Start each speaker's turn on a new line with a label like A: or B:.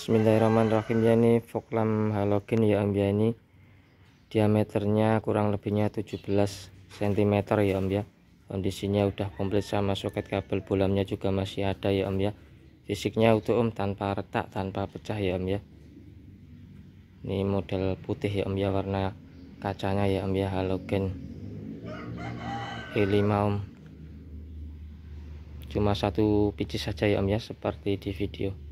A: Bismillahirrahmanirrahim ya ini Foklam halogen ya Om ya ini diameternya kurang lebihnya 17 cm ya Om ya kondisinya udah komplit sama soket kabel bolamnya juga masih ada ya Om ya fisiknya utuh Om tanpa retak tanpa pecah ya Om ya ini model putih ya Om ya warna kacanya ya Om ya halogen E5 Om cuma satu biji saja ya Om ya seperti di video